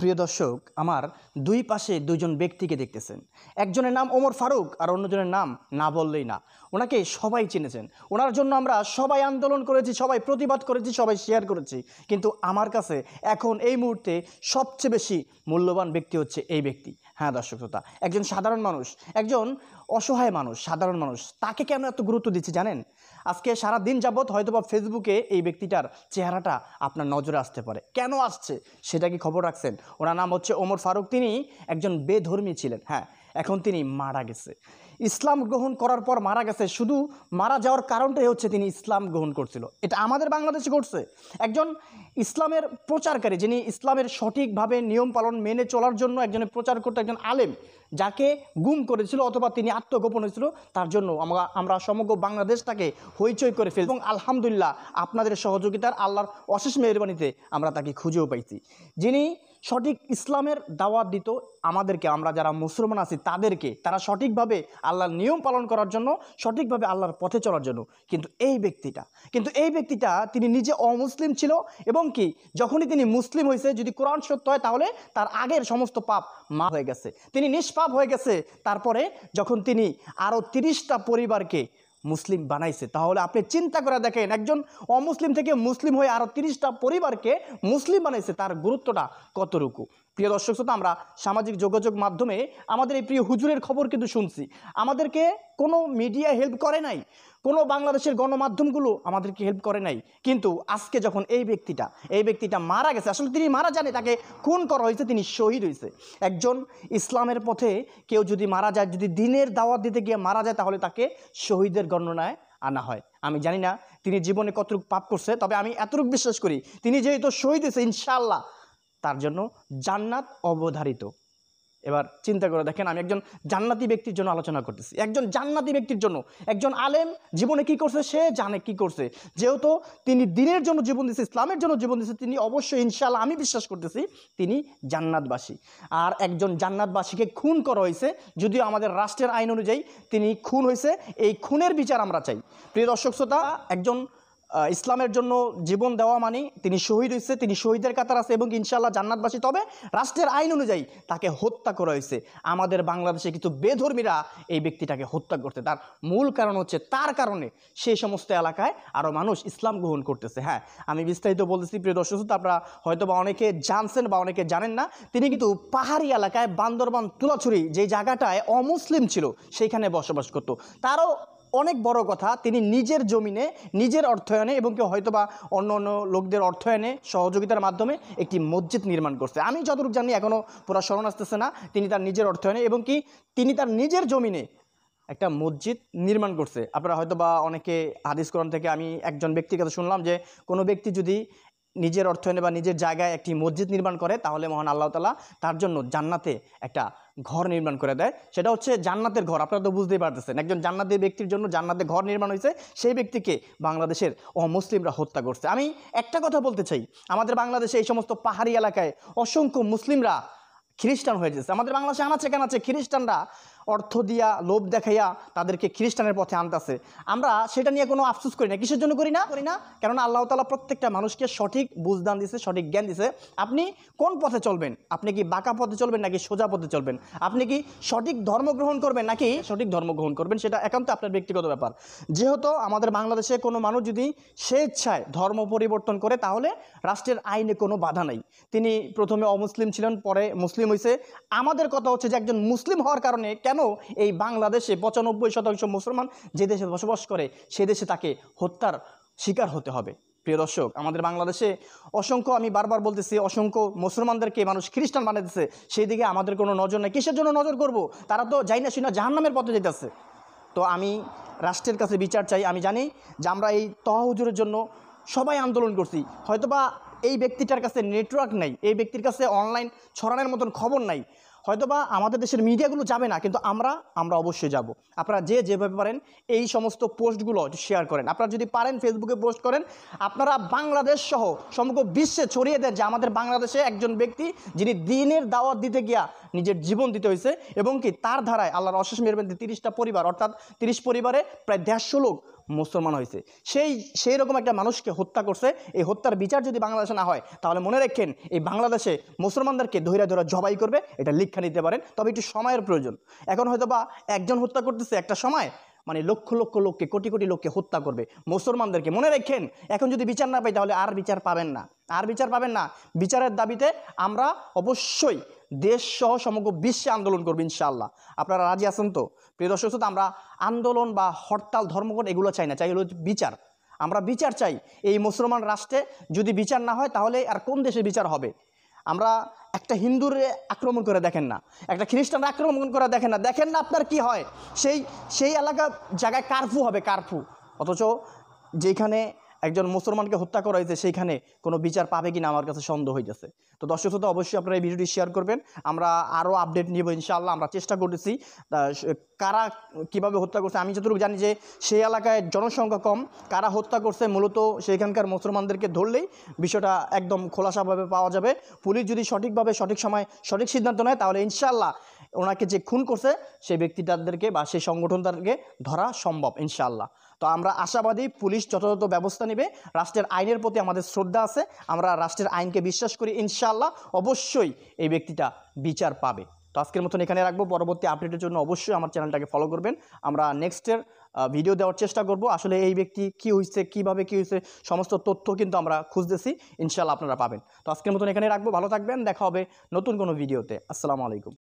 প্রিয় দর্শক আমার দুই পাশে দুজন ব্যক্তিকে দেখতেছেন একজনের নাম ওমর ফারুক আর অন্যজনের নাম না বললেই না ওনাকে সবাই চিনেছেন ওনার জন্য আমরা সবাই আন্দোলন করেছি সবাই প্রতিবাদ করেছি সবাই শেয়ার করেছি কিন্তু আমার কাছে এখন এই মুহূর্তে সবচেয়ে বেশি মূল্যবান ব্যক্তি হচ্ছে এই ব্যক্তি হ্যাঁ দর্শক শ্রোতা একজন সাধারণ মানুষ একজন অসহায় মানুষ সাধারণ মানুষ তাকে কেন এত গুরুত্ব দিচ্ছি জানেন আজকে সারা দিন যাবৎ হয়তোবা ফেসবুকে এই ব্যক্তিটার চেহারাটা আপনার নজরে আসতে পারে কেন আসছে সেটা কি খবর রাখছেন ওনার নাম হচ্ছে ওমর ফারুক তিনি একজন বেধর্মী ছিলেন হ্যাঁ এখন তিনি মারা গেছে ইসলাম গ্রহণ করার পর মারা গেছে শুধু মারা যাওয়ার কারণটাই হচ্ছে তিনি ইসলাম গ্রহণ করছিল এটা আমাদের বাংলাদেশে ঘটছে একজন ইসলামের প্রচারকারী যিনি ইসলামের সঠিকভাবে নিয়ম পালন মেনে চলার জন্য একজনের প্রচার করতে একজন আলেম যাকে গুম করেছিল অথবা তিনি আত্মগোপন হয়েছিল তার জন্য আমরা আমরা সমগ্র বাংলাদেশটাকে হইচই করে ফেল এবং আলহামদুলিল্লাহ আপনাদের সহযোগিতার আল্লাহর অশেষ মেহরবানিতে আমরা তাকে খুঁজেও পাইছি যিনি সঠিক ইসলামের দাওয়াত দিত আমাদেরকে আমরা যারা মুসলমান আছি তাদেরকে তারা সঠিকভাবে আল্লাহর নিয়ম পালন করার জন্য সঠিকভাবে আল্লাহর পথে চলার জন্য কিন্তু এই ব্যক্তিটা কিন্তু এই ব্যক্তিটা তিনি নিজে অমুসলিম ছিল এবং কি যখনই তিনি মুসলিম হয়েছে যদি কোরআন সত্য হয় তাহলে তার আগের সমস্ত পাপ মা হয়ে গেছে তিনি নিষ্পাপ হয়ে গেছে তারপরে যখন তিনি আরও তিরিশটা পরিবারকে মুসলিম বানাইছে তাহলে আপনি চিন্তা করে দেখেন একজন অমুসলিম থেকে মুসলিম হয়ে আরও তিরিশটা পরিবারকে মুসলিম বানাইছে তার গুরুত্বটা কতটুকু প্রিয় দর্শক শ্রোতা আমরা সামাজিক যোগাযোগ মাধ্যমে আমাদের এই প্রিয় হুজুরের খবর কিন্তু শুনছি আমাদেরকে কোনো মিডিয়া হেল্প করে নাই কোনো বাংলাদেশের গণমাধ্যমগুলো আমাদেরকে হেল্প করে নাই কিন্তু আজকে যখন এই ব্যক্তিটা এই ব্যক্তিটা মারা গেছে আসলে তিনি মারা জানে তাকে খুন করা হয়েছে তিনি শহীদ হয়েছে একজন ইসলামের পথে কেউ যদি মারা যায় যদি দিনের দাওয়াত দিতে গিয়ে মারা যায় তাহলে তাকে শহীদের গণনায় আনা হয় আমি জানি না তিনি জীবনে কতটুকু পাপ করছে তবে আমি এতটুক বিশ্বাস করি তিনি যেহেতু শহীদ হয়েছে ইনশাল্লাহ তার জন্য জান্নাত অবধারিত এবার চিন্তা করে দেখেন আমি একজন জান্নাতি ব্যক্তির জন্য আলোচনা করতেছি একজন জান্নাতি ব্যক্তির জন্য একজন আলেম জীবনে কি করছে সে জানে কি করছে যেহেতু তিনি দিনের জন্য জীবন দিচ্ছে ইসলামের জন্য জীবন দিচ্ছে তিনি অবশ্যই ইনশাল্লাহ আমি বিশ্বাস করতেছি তিনি জান্নাতবাসী আর একজন জান্নাতবাসীকে খুন করা হয়েছে যদিও আমাদের রাষ্ট্রের আইন অনুযায়ী তিনি খুন হয়েছে এই খুনের বিচার আমরা চাই প্রিয় দর্শক শ্রোতা একজন ইসলামের জন্য জীবন দেওয়া মানে তিনি শহীদ হয়েছে তিনি শহীদের কাতার আছে এবং ইনশাল্লাহ জান্নাতবাসী তবে রাষ্ট্রের আইন অনুযায়ী তাকে হত্যা করা হয়েছে আমাদের বাংলাদেশে কিছু বেধর্মীরা এই ব্যক্তিটাকে হত্যা করতে তার মূল কারণ হচ্ছে তার কারণে সেই সমস্ত এলাকায় আরও মানুষ ইসলাম গ্রহণ করতেছে হ্যাঁ আমি বিস্তারিত বলতেছি প্রিয় দর্শক আপনারা হয়তো বা অনেকে জানছেন বা অনেকে জানেন না তিনি কিন্তু পাহাড়ি এলাকায় বান্দরবান তুলাছুরি যে জায়গাটায় অমুসলিম ছিল সেইখানে বসবাস করত তারও অনেক বড় কথা তিনি নিজের জমিনে নিজের অর্থায়নে এবং কেউ হয়তোবা অন্য অন্য লোকদের অর্থায়নে সহযোগিতার মাধ্যমে একটি মসজিদ নির্মাণ করছে আমি যতটুকু জানি এখনও পুরা স্মরণ আসতেছে না তিনি তার নিজের অর্থায়নে এবং কি তিনি তার নিজের জমিনে একটা মসজিদ নির্মাণ করছে আপনারা হয়তো বা অনেকে হাদিস কোরআন থেকে আমি একজন ব্যক্তির কথা শুনলাম যে কোনো ব্যক্তি যদি নিজের অর্থায়নে বা নিজের জায়গায় একটি মসজিদ নির্মাণ করে তাহলে মহান আল্লাহ তালা তার জন্য জান্নাতে একটা ঘর নির্মাণ করে দেয় সেটা হচ্ছে জান্নাতের ঘর আপনারা তো বুঝতেই পারতেছেন একজন জান্নাতের ব্যক্তির জন্য জান্নাতে ঘর নির্মাণ হয়েছে সেই ব্যক্তিকে বাংলাদেশের অমুসলিমরা হত্যা করছে আমি একটা কথা বলতে চাই আমাদের বাংলাদেশে এই সমস্ত পাহাড়ি এলাকায় অসংখ্য মুসলিমরা খ্রিস্টান হয়ে যাচ্ছে আমাদের বাংলাদেশে আনাচে আছে খ্রিস্টানরা অর্থ দিয়া লোভ দেখাইয়া তাদেরকে খ্রিস্টানের পথে আনতেছে আমরা সেটা নিয়ে কোনো আফসুস করি না কিসের জন্য করি না করি না কেননা আল্লাহ তালা প্রত্যেকটা মানুষকে সঠিক বুঝদান দিছে সঠিক জ্ঞান দিছে আপনি কোন পথে চলবেন আপনি কি বাঁকা পথে চলবেন নাকি সোজা পথে চলবেন আপনি কি সঠিক ধর্ম গ্রহণ করবেন নাকি সঠিক ধর্ম গ্রহণ করবেন সেটা একান্ত আপনার ব্যক্তিগত ব্যাপার যেহেতু আমাদের বাংলাদেশে কোনো মানুষ যদি স্বেচ্ছায় ধর্ম পরিবর্তন করে তাহলে রাষ্ট্রের আইনে কোনো বাধা নাই তিনি প্রথমে অমুসলিম ছিলেন পরে মুসলিম হয়েছে আমাদের কথা হচ্ছে যে একজন মুসলিম হওয়ার কারণে কেন এই বাংলাদেশে পঁচানব্বই শতাংশ মুসলমান যে দেশে বসবাস করে সে দেশে তাকে হত্যার শিকার হতে হবে প্রিয় দর্শক আমাদের বাংলাদেশে অসংখ্য আমি বারবার বলতেছি অসংখ্য মুসলমানদেরকে মানুষ খ্রিস্টান বানাতেছে সেই দিকে আমাদের কোনো নজর নেই কিসের জন্য নজর করব তারা তো যাই না শুনে জাহান্নামের পথে যেতেছে তো আমি রাষ্ট্রের কাছে বিচার চাই আমি জানি যে আমরা এই তহজুরের জন্য সবাই আন্দোলন করছি হয়তোবা এই ব্যক্তিটার কাছে নেটওয়ার্ক নাই এই ব্যক্তির কাছে অনলাইন ছড়ানোর মতন খবর নাই হয়তোবা আমাদের দেশের মিডিয়াগুলো যাবে না কিন্তু আমরা আমরা অবশ্যই যাব আপনারা যে যেভাবে পারেন এই সমস্ত পোস্টগুলো শেয়ার করেন আপনারা যদি পারেন ফেসবুকে পোস্ট করেন আপনারা বাংলাদেশ সহ সমগ্র বিশ্বে ছড়িয়ে দেন যে আমাদের বাংলাদেশে একজন ব্যক্তি যিনি দিনের দাওয়াত দিতে গিয়া নিজের জীবন দিতে হয়েছে এবং কি তার ধারায় আল্লাহর অশেষ মেরবেন্দি তিরিশটা পরিবার অর্থাৎ তিরিশ পরিবারে প্রায় দেড়শো লোক মুসলমান হয়েছে সেই সেই রকম একটা মানুষকে হত্যা করছে এই হত্যার বিচার যদি বাংলাদেশে না হয় তাহলে মনে রাখেন এই বাংলাদেশে মুসলমানদেরকে ধৈর্য ধরা জবাই করবে এটা লিখা নিতে পারেন তবে একটু সময়ের প্রয়োজন এখন হয়তো বা একজন হত্যা করতেছে একটা সময় মানে লক্ষ লক্ষ লোককে কোটি কোটি লোককে হত্যা করবে মুসলমানদেরকে মনে রাখেন এখন যদি বিচার না পাই তাহলে আর বিচার পাবেন না আর বিচার পাবেন না বিচারের দাবিতে আমরা অবশ্যই দেশ সহ সমগ্র বিশ্বে আন্দোলন করবে ইনশাআল্লাহ আপনারা রাজি আছেন তো প্রিয় দর্শক শ্রোতা আমরা আন্দোলন বা হরতাল ধর্মঘট এগুলো চাই না চাই হলো বিচার আমরা বিচার চাই এই মুসলমান রাষ্ট্রে যদি বিচার না হয় তাহলে আর কোন দেশে বিচার হবে আমরা একটা হিন্দুর আক্রমণ করে দেখেন না একটা খ্রিস্টান আক্রমণ করে দেখেন না দেখেন না আপনার কি হয় সেই সেই এলাকা জায়গায় কারফু হবে কারফু অথচ যেখানে একজন মুসলমানকে হত্যা করা হয়েছে সেইখানে কোনো বিচার পাবে কিনা আমার কাছে সন্দেহ হইতেছে তো দর্শক শ্রোতা অবশ্যই আপনারা এই ভিডিওটি শেয়ার করবেন আমরা আরও আপডেট নিব ইনশাআল্লাহ আমরা চেষ্টা করতেছি কারা কিভাবে হত্যা করছে আমি যতটুকু জানি যে সেই এলাকায় জনসংখ্যা কম কারা হত্যা করছে মূলত সেইখানকার মুসলমানদেরকে ধরলেই বিষয়টা একদম খোলাসাভাবে পাওয়া যাবে পুলিশ যদি সঠিকভাবে সঠিক সময় সঠিক সিদ্ধান্ত নেয় তাহলে ইনশাআল্লাহ ওনাকে যে খুন করছে সেই ব্যক্তিটাদেরকে বা সেই সংগঠনটাকে ধরা সম্ভব ইনশাআল্লাহ তো আমরা আশাবাদী পুলিশ যথাযথ ব্যবস্থা নেবে রাষ্ট্রের আইনের প্রতি আমাদের শ্রদ্ধা আছে আমরা রাষ্ট্রের আইনকে বিশ্বাস করি ইনশাল্লাহ অবশ্যই এই ব্যক্তিটা বিচার পাবে তো আজকের মতন এখানে রাখবো পরবর্তী আপডেটের জন্য অবশ্যই আমার চ্যানেলটাকে ফলো করবেন আমরা নেক্সটের ভিডিও দেওয়ার চেষ্টা করব আসলে এই ব্যক্তি কি হয়েছে কিভাবে কি হয়েছে সমস্ত তথ্য কিন্তু আমরা খুঁজতেছি ইনশাল্লাহ আপনারা পাবেন তো আজকের মতন এখানে রাখবো ভালো থাকবেন দেখা হবে নতুন কোনো ভিডিওতে আসসালামু আলাইকুম